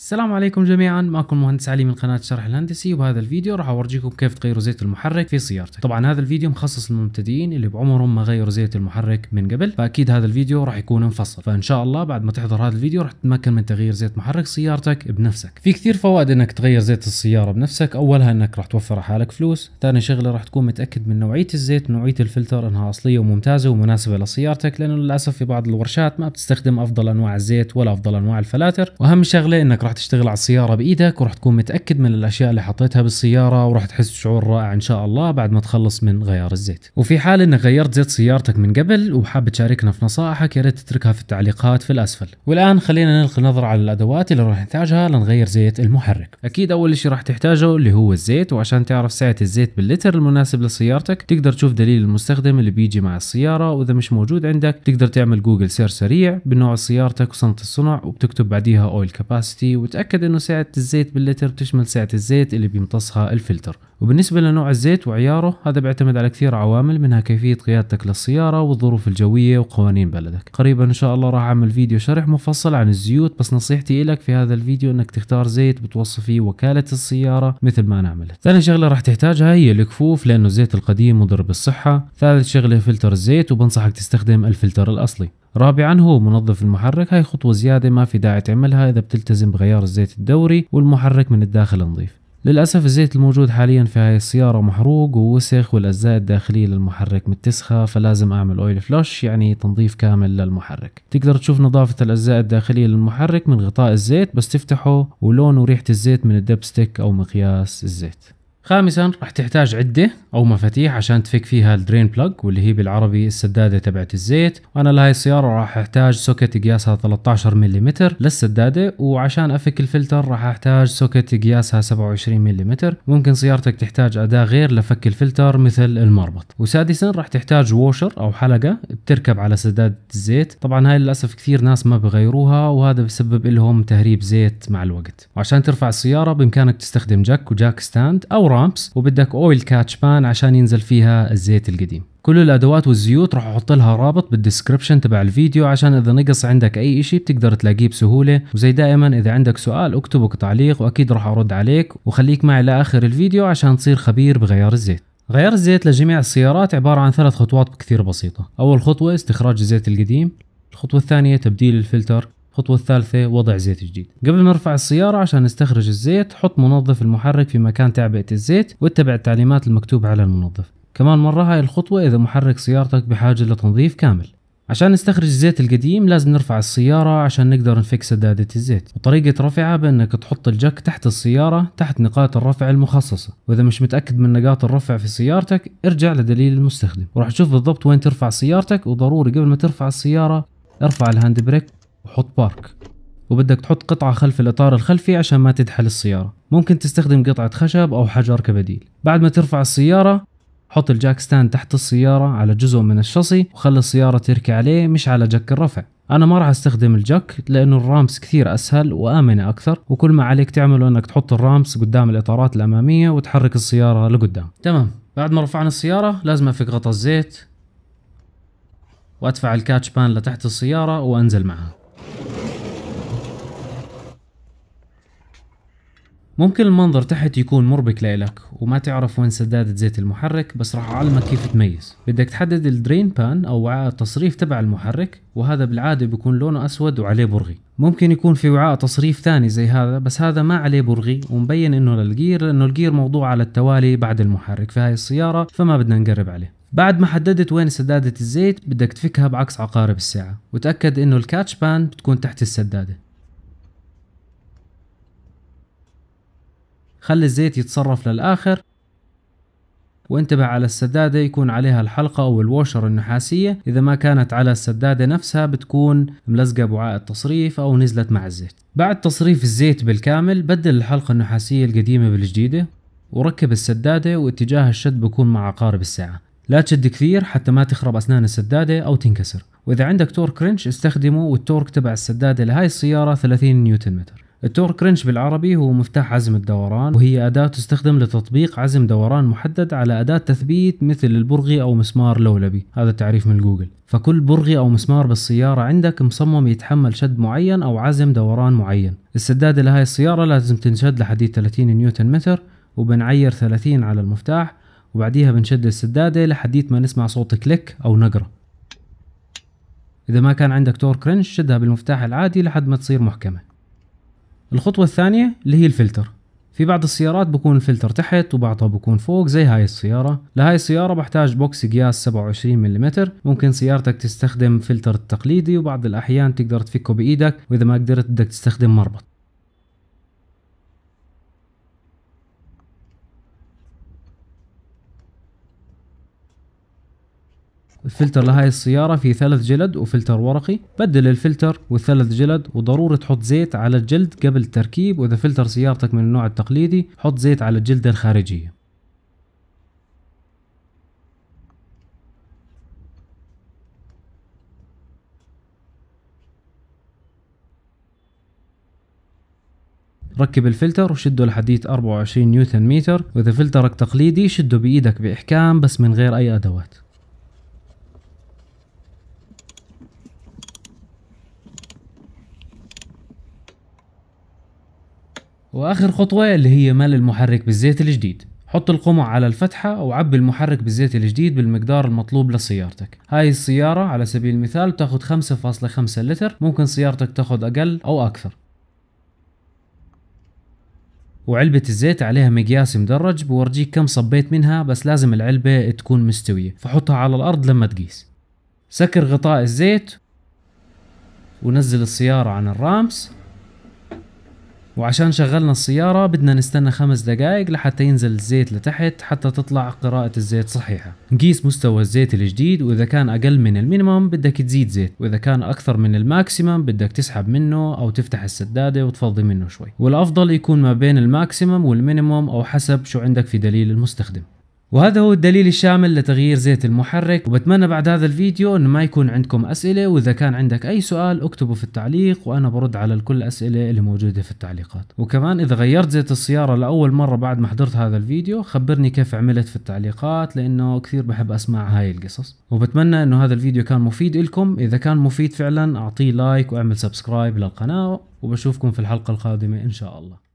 السلام عليكم جميعا معكم المهندس علي من قناة الشرح الهندسي وبهذا الفيديو راح اورجيكم كيف تغيروا زيت المحرك في سيارتك طبعا هذا الفيديو مخصص للمبتدئين اللي بعمرهم ما غيروا زيت المحرك من قبل فاكيد هذا الفيديو راح يكون مفصل فان شاء الله بعد ما تحضر هذا الفيديو راح تتمكن من تغيير زيت محرك سيارتك بنفسك في كثير فوائد انك تغير زيت السيارة بنفسك اولها انك راح توفر حالك فلوس ثاني شغلة راح تكون متاكد من نوعية الزيت ونوعية الفلتر انها اصلية وممتازة ومناسبة لسيارتك لانه للاسف في بعض الورشات ما بتستخدم افضل انواع الزيت ولا افضل انواع الفلاتر واهم شغلة انك راح تشتغل على السياره بايدك وراح تكون متاكد من الاشياء اللي حطيتها بالسياره وراح تحس بشعور رائع ان شاء الله بعد ما تخلص من غيار الزيت وفي حال انك غيرت زيت سيارتك من قبل وحاب تشاركنا في نصائحك يا ريت تتركها في التعليقات في الاسفل والان خلينا نلقي نظره على الادوات اللي راح نحتاجها لنغير زيت المحرك اكيد اول شيء راح تحتاجه اللي هو الزيت وعشان تعرف سعه الزيت باللتر المناسب لسيارتك تقدر تشوف دليل المستخدم اللي بيجي مع السياره واذا مش موجود عندك تقدر تعمل جوجل سير سريع بنوع سيارتك وسنه الصنع وبتكتب بعديها اويل كاباسيتي وتأكد أنه سعة الزيت باللتر بتشمل سعة الزيت اللي بيمتصها الفلتر وبالنسبة لنوع الزيت وعياره هذا بيعتمد على كثير عوامل منها كيفية قيادتك للسيارة والظروف الجوية وقوانين بلدك قريبا إن شاء الله راح أعمل فيديو شرح مفصل عن الزيوت بس نصيحتي لك في هذا الفيديو أنك تختار زيت بتوصف فيه وكالة السيارة مثل ما أنا عملت ثاني شغلة راح تحتاجها هي الكفوف لأنه الزيت القديم مضر بالصحة ثالث شغلة فلتر الزيت وبنصحك تستخدم الفلتر الأصلي رابعا هو منظف المحرك هاي خطوة زيادة ما في داعي تعملها إذا بتلتزم بغيار الزيت الدوري والمحرك من الداخل نظيف للأسف الزيت الموجود حاليا في هاي السيارة محروق ووسخ والأجزاء الداخلية للمحرك متسخة فلازم أعمل أويل فلاش يعني تنظيف كامل للمحرك تقدر تشوف نظافة الأجزاء الداخلية للمحرك من غطاء الزيت بس تفتحه ولون وريحة الزيت من الدبستيك أو مقياس الزيت خامسا راح تحتاج عدة أو مفاتيح عشان تفك فيها الدرين بلاك واللي هي بالعربي السدادة تبعت الزيت وأنا لهاي السيارة راح أحتاج سوكت قياسها 13 ملم للسدادة وعشان أفك الفلتر راح أحتاج سوكت قياسها 27 ملم ممكن سيارتك تحتاج أداة غير لفك الفلتر مثل المربط وسادسا راح تحتاج ووشر أو حلقة بتركب على سدادة الزيت طبعا هاي للأسف كثير ناس ما بغيروها وهذا بسبب لهم تهريب زيت مع الوقت وعشان ترفع السيارة بإمكانك تستخدم جاك وجاك ستاند أو رامبس وبدك اويل كاتش بان عشان ينزل فيها الزيت القديم كل الادوات والزيوت راح احط لها رابط بالدسكربشن تبع الفيديو عشان اذا نقص عندك اي شيء بتقدر تلاقيه بسهوله وزي دائما اذا عندك سؤال اكتبه كتعليق واكيد راح ارد عليك وخليك معي لاخر الفيديو عشان تصير خبير بغيار الزيت غيار الزيت لجميع السيارات عبارة عن ثلاث خطوات كثير بسيطة أول خطوة استخراج الزيت القديم الخطوة الثانية تبديل الفلتر الخطوة الثالثة وضع زيت جديد قبل ما نرفع السيارة عشان نستخرج الزيت حط منظف المحرك في مكان تعبئة الزيت واتبع التعليمات المكتوبة على المنظف كمان مرة هاي الخطوة إذا محرك سيارتك بحاجة لتنظيف كامل عشان نستخرج الزيت القديم لازم نرفع السيارة عشان نقدر نفك سدادة الزيت وطريقة رفعها بأنك تحط الجك تحت السيارة تحت نقاط الرفع المخصصة وإذا مش متأكد من نقاط الرفع في سيارتك ارجع لدليل المستخدم وراح تشوف بالضبط وين ترفع سيارتك وضروري قبل ما ترفع السيارة ارفع الهاند بريك وحط بارك وبدك تحط قطعة خلف الإطار الخلفي عشان ما تدحل السيارة ممكن تستخدم قطعة خشب أو حجر كبديل بعد ما ترفع السيارة حط الجاك ستاند تحت السيارة على جزء من الشاصي وخلي السيارة تركي عليه مش على جك الرفع أنا ما راح أستخدم الجاك لأنه الرامس كثير أسهل وآمنة أكثر وكل ما عليك تعمله أنك تحط الرامس قدام الإطارات الأمامية وتحرك السيارة لقدام تمام بعد ما رفعنا السيارة لازم أفك غطا الزيت وأدفع الكاتش بان لتحت السيارة وأنزل معها ممكن المنظر تحت يكون مربك لإلك وما تعرف وين سدادة زيت المحرك بس راح أعلمك كيف تميز بدك تحدد الدرين بان أو وعاء التصريف تبع المحرك وهذا بالعادة بيكون لونه أسود وعليه برغي ممكن يكون في وعاء تصريف ثاني زي هذا بس هذا ما عليه برغي ومبين انه للجير لانه الجير موضوع على التوالي بعد المحرك في هاي السيارة فما بدنا نقرب عليه بعد ما حددت وين سدادة الزيت بدك تفكها بعكس عقارب الساعة وتأكد انه الكاتش بان بتكون تحت السدادة خلي الزيت يتصرف للآخر وانتبه على السدادة يكون عليها الحلقة أو الواشر النحاسية إذا ما كانت على السدادة نفسها بتكون ملزقة بوعاء التصريف أو نزلت مع الزيت بعد تصريف الزيت بالكامل بدل الحلقة النحاسية القديمة بالجديدة وركب السدادة واتجاه الشد بكون مع عقارب الساعة لا تشد كثير حتى ما تخرب أسنان السدادة أو تنكسر وإذا عندك تورك رينش استخدمه والتورك تبع السدادة لهاي السيارة 30 نيوتن متر التور كرنش بالعربي هو مفتاح عزم الدوران وهي أداة تستخدم لتطبيق عزم دوران محدد على أداة تثبيت مثل البرغي أو مسمار لولبي هذا التعريف من جوجل فكل برغي أو مسمار بالسيارة عندك مصمم يتحمل شد معين أو عزم دوران معين السدادة لهاي السيارة لازم تنشد لحديد 30 نيوتن متر وبنعير 30 على المفتاح وبعديها بنشد السدادة لحديت ما نسمع صوت كليك أو نقرة إذا ما كان عندك تور كرنش شدها بالمفتاح العادي لحد ما تصير محكمة الخطوة الثانية اللي هي الفلتر في بعض السيارات بكون الفلتر تحت وبعضها بكون فوق زي هاي السيارة لهاي السيارة بحتاج بوكس قياس 27 ملم ممكن سيارتك تستخدم فلتر التقليدي وبعض الأحيان تقدر تفكه بإيدك وإذا ما قدرت بدك تستخدم مربط الفلتر لهاي السيارة فيه ثلاث جلد وفلتر ورقي بدل الفلتر والثلاث جلد وضروري تحط زيت على الجلد قبل التركيب واذا فلتر سيارتك من النوع التقليدي حط زيت على الجلدة الخارجية ركب الفلتر وشده لحديد 24 نيوتن متر واذا فلترك تقليدي شده بايدك باحكام بس من غير اي ادوات واخر خطوة اللي هي مل المحرك بالزيت الجديد حط القمع على الفتحة وعبي المحرك بالزيت الجديد بالمقدار المطلوب لسيارتك هاي السيارة على سبيل المثال بتاخد 5.5 لتر ممكن سيارتك تاخد أقل أو أكثر وعلبة الزيت عليها مقياس مدرج بورجيك كم صبيت منها بس لازم العلبة تكون مستوية فحطها على الأرض لما تقيس سكر غطاء الزيت ونزل السيارة عن الرامس وعشان شغلنا السيارة بدنا نستنى خمس دقائق لحتى ينزل الزيت لتحت حتى تطلع قراءة الزيت صحيحة نقيس مستوى الزيت الجديد وإذا كان أقل من المينيمم بدك تزيد زيت وإذا كان أكثر من الماكسيمم بدك تسحب منه أو تفتح السدادة وتفضي منه شوي والأفضل يكون ما بين الماكسيمم والمينيمم أو حسب شو عندك في دليل المستخدم وهذا هو الدليل الشامل لتغيير زيت المحرك وبتمنى بعد هذا الفيديو انه ما يكون عندكم اسئلة واذا كان عندك اي سؤال اكتبه في التعليق وانا برد على كل الاسئلة اللي موجودة في التعليقات وكمان اذا غيرت زيت السيارة لاول مرة بعد ما حضرت هذا الفيديو خبرني كيف عملت في التعليقات لانه كثير بحب اسمع هاي القصص وبتمنى انه هذا الفيديو كان مفيد لكم اذا كان مفيد فعلا اعطيه لايك واعمل سبسكرايب للقناة وبشوفكم في الحلقة القادمة ان شاء الله